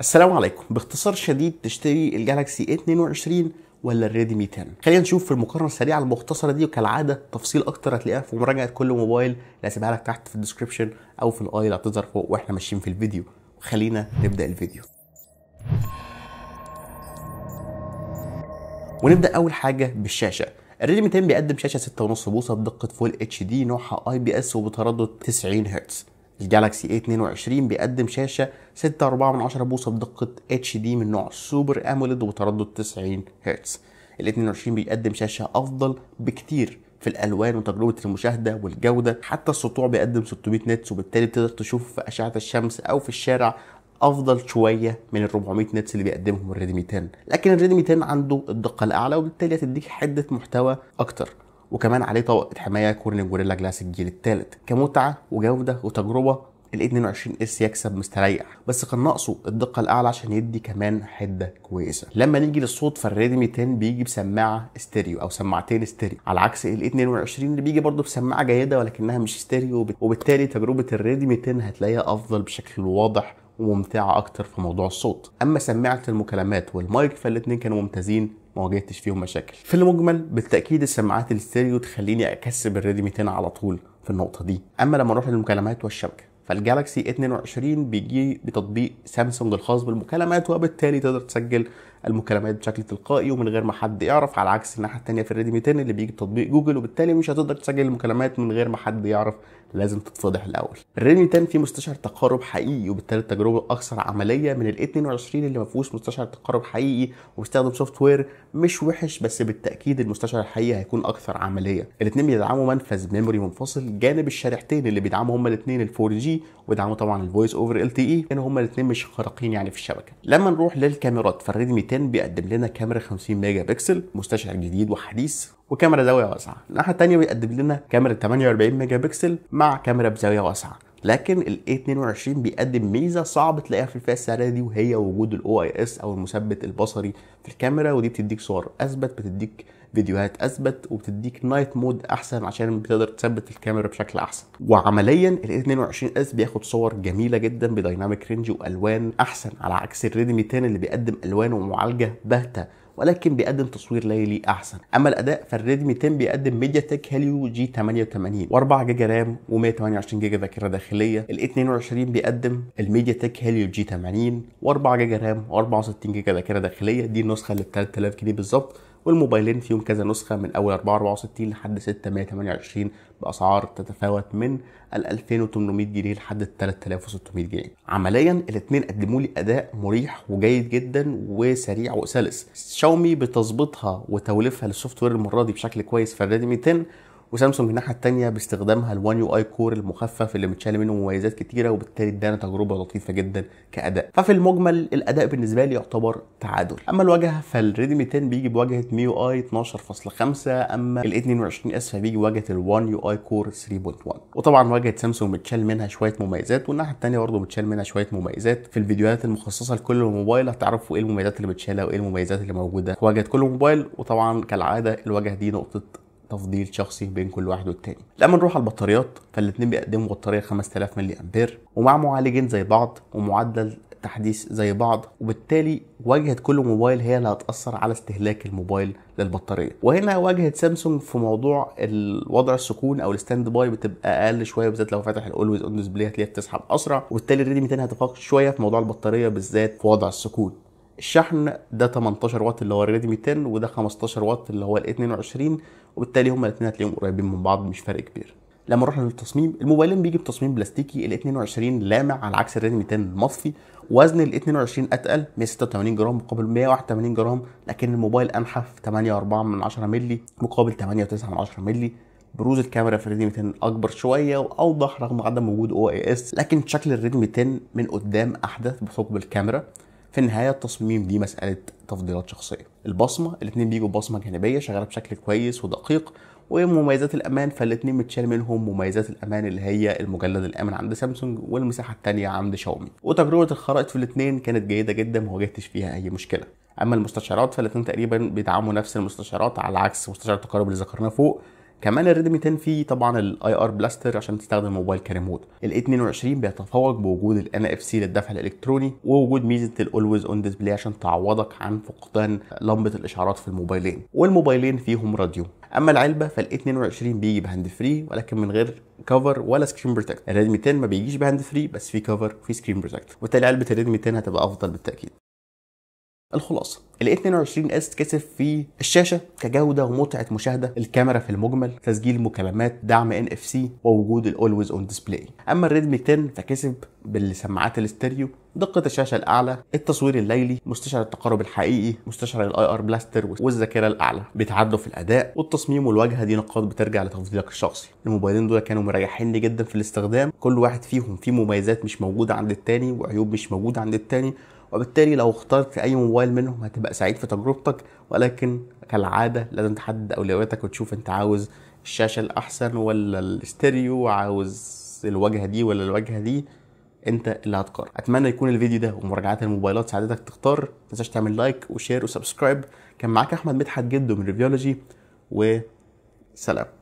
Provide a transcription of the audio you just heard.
السلام عليكم باختصار شديد تشتري الجالكسي A22 ولا الريدمي 10 خلينا نشوف في المقارنه السريعه المختصره دي وكالعاده تفصيل اكتر هتلاقيها في مراجعه كل موبايل اللي هسيبها لك تحت في الديسكربشن او في الاي اللي هتظهر فوق واحنا ماشيين في الفيديو خلينا نبدا الفيديو ونبدا اول حاجه بالشاشه الريدمي 10 بيقدم شاشه 6.5 بوصه بدقه فول اتش دي نوعها اي بي اس وبتردد 90 هرتز الجالاكسي A22 بيقدم شاشة 6.4 بوصة بدقة اتش دي من نوع سوبر اموليد وتردد 90 هرتز ال 22 بيقدم شاشة أفضل بكتير في الالوان وتجربه المشاهده والجوده حتى السطوع بيقدم 600 نتس وبالتالي بتقدر تشوف في اشعه الشمس او في الشارع افضل شويه من ال 400 نتس اللي بيقدمهم الريدمي 10 لكن الريدمي 10 عنده الدقه الاعلى وبالتالي هتديك حده محتوى اكتر وكمان عليه طبقه حمايه كورنينج جوريلا جلاس الجيل الثالث كمتعه وجوده وتجربه ال 22 اس يكسب مستريح بس كان ناقصه الدقه الاعلى عشان يدي كمان حده كويسه لما نيجي للصوت فالريدمي 10 بيجي بسماعه استيريو او سماعتين استيريو على عكس ال 22 اللي بيجي برضه بسماعه جيده ولكنها مش استيريو وبالتالي تجربه الريدمي 10 هتلاقيها افضل بشكل واضح وممتعة أكتر في موضوع الصوت أما سماعة المكالمات والمايك فالاثنين كانوا ممتازين واجهتش فيهم مشاكل في المجمل بالتاكيد السماعات الستيريو تخليني اكسب الريدي 200 على طول في النقطه دي اما لما نروح للمكالمات والشبكه فالجالكسي 22 بيجي بتطبيق سامسونج الخاص بالمكالمات وبالتالي تقدر تسجل المكالمات بشكل تلقائي ومن غير ما حد يعرف على عكس الناحيه الثانيه في الريدمي 10 اللي بيجي بتطبيق جوجل وبالتالي مش هتقدر تسجل المكالمات من غير ما حد يعرف لازم تتفضح الاول الريدمي 10 فيه مستشعر تقارب حقيقي وبالتالي التجربه اكثر عمليه من ال 22 اللي ما فيهوش مستشعر تقارب حقيقي وبيستخدم سوفت وير مش وحش بس بالتاكيد المستشعر الحقيقي هيكون اكثر عمليه الاثنين بيدعموا منفذ ميموري منفصل جانب الشريحتين اللي بيدعموا هما الاثنين ال 4 جي ويدعموا طبعا الفويس اوفر ال تي اي e، لان هما الاثنين مش خارقين يعني في الشبكه لما نروح للكاميرات فالريدمي 10 بيقدم لنا كاميرا 50 ميجا بكسل مستشعر جديد وحديث وكاميرا زاويه واسعه الناحيه الثانيه بيقدم لنا كاميرا 48 ميجا بكسل مع كاميرا بزاويه واسعه لكن ال A22 بيقدم ميزه صعب تلاقيها في الفئه السعريه دي وهي وجود الاو اي اس او المثبت البصري في الكاميرا ودي بتديك صور اثبت بتديك فيديوهات اثبت وبتديك نايت مود احسن عشان بتقدر تثبت الكاميرا بشكل احسن وعمليا ال 22 اس بياخد صور جميله جدا بديناميك رينج والوان احسن على عكس الريدمي 10 اللي بيقدم الوان ومعالجه باهته ولكن بيقدم تصوير ليلي احسن اما الاداء فالريدمي 10 بيقدم ميديا تك هيليو جي 88 و4 جيجا رام و128 جيجا ذاكره داخليه ال 22 بيقدم الميديا تك هيليو جي 80 و4 جيجا رام و64 جيجا ذاكره داخليه دي النسخه اللي ب 3000 جنيه بالظبط والموبايلين فيهم كذا نسخه من اول 464 لحد 628 باسعار تتفاوت من ال 2800 جنيه لحد ال 3600 جنيه عمليا الاثنين قدموا لي اداء مريح وجيد جدا وسريع وسلس شاومي بتظبطها وتولفها للسوفت وير المره دي بشكل كويس في الريدمي 10 وسامسونج من الناحيه الثانيه باستخدامها الوان يو اي كور المخفف اللي متشال منه مميزات كتيره وبالتالي ادانا تجربه لطيفه جدا كاداء ففي المجمل الاداء بالنسبه لي يعتبر تعادل اما الواجهه فالريدمي 10 بيجي بواجهه ميو اي 12.5 اما ال 22 اس فبيجي بواجهه الوان يو اي كور 3.1 وطبعا واجهه سامسونج متشال منها شويه مميزات والناحيه الثانيه برضه متشال منها شويه مميزات في الفيديوهات المخصصه لكل موبايل هتعرفوا ايه المميزات اللي متشاله وايه المميزات اللي موجوده في واجهه كل موبايل وطبعا كالعاده الواجهه دي نقطه تفضيل شخصي بين كل واحد والتاني لما نروح على البطاريات فالاتنين بيقدموا بطاريه 5000 ملي امبير ومع معالجين زي بعض ومعدل تحديث زي بعض وبالتالي واجهه كل موبايل هي اللي هتاثر على استهلاك الموبايل للبطاريه وهنا واجهه سامسونج في موضوع الوضع السكون او الستاند باي بتبقى اقل شويه بالذات لو فاتح الاولويز اون ديسبلاي هتلاقيها بتسحب اسرع وبالتالي الريدمي 2 هتفاق شويه في موضوع البطاريه بالذات في وضع السكون الشحن ده 18 واط اللي هو الريدمي 10 وده 15 واط اللي هو ال 22 وبالتالي هما الاثنين هتلاقيهم قريبين من بعض مش فرق كبير لما نروح للتصميم الموبايلين بيجي بتصميم بلاستيكي ال 22 لامع على عكس الريدمي 10 المصفي وزن ال 22 اتقل 186 جرام مقابل 181 جرام لكن الموبايل انحف 8.4 من 10 مللي مقابل 8.9 من 10 مللي بروز الكاميرا في الريدمي 10 اكبر شويه واوضح رغم عدم وجود او اي اس لكن شكل الريدمي 10 من قدام احدث بثقب الكاميرا في النهايه التصميم دي مساله تفضيلات شخصيه البصمه الاثنين بيجوا بصمه جانبيه شغاله بشكل كويس ودقيق ومميزات الامان فالاثنين متشال منهم مميزات الامان اللي هي المجلد الامن عند سامسونج والمساحه الثانيه عند شاومي وتجربه الخرائط في الاثنين كانت جيده جدا ما واجهتش فيها اي مشكله اما المستشعرات فالاثنين تقريبا بيدعموا نفس المستشعرات على عكس مستشعر التقارب اللي ذكرناه فوق كمان الريدمي 10 فيه طبعا الاي ار بلاستر عشان تستخدم الموبايل كريموت ال 22 بيتفوق بوجود الان اف سي للدفع الالكتروني ووجود ميزه الاولويز اون ديسبلاي عشان تعوضك عن فقدان لمبه الاشعارات في الموبايلين والموبايلين فيهم راديو اما العلبه فال 22 بيجي بهاند فري ولكن من غير كفر ولا سكرين بروتكت الريدمي 10 ما بيجيش بهاند فري بس في كفر وفي سكرين بروتكت وبالتالي علبه الريدمي 10 هتبقى افضل بالتاكيد الخلاصه ال 22 اس كسب في الشاشه كجوده ومتعه مشاهده الكاميرا في المجمل تسجيل مكالمات دعم ان اف سي ووجود الاولويز اون ديسبلاي اما الريدمي 10 فكسب بالسماعات الاستيريو دقة الشاشة الأعلى، التصوير الليلي، مستشعر التقارب الحقيقي، مستشعر الآي آر بلاستر والذاكرة الأعلى، بيتعدوا في الأداء والتصميم والواجهة دي نقاط بترجع لتفضيلك الشخصي. الموبايلين دول كانوا مريحيني جدا في الاستخدام، كل واحد فيهم فيه مميزات مش موجودة عند التاني وعيوب مش موجودة عند التاني، وبالتالي لو اخترت اي موبايل منهم هتبقى سعيد في تجربتك ولكن كالعاده لازم تحدد اولوياتك وتشوف انت عاوز الشاشه الاحسن ولا الاستيريو عاوز الواجهه دي ولا الواجهه دي انت اللي هتقرر اتمنى يكون الفيديو ده ومراجعات الموبايلات ساعدتك تختار متنساش تعمل لايك وشير وسبسكرايب كان معاك احمد مدحت جدو من ريفيولوجي وسلام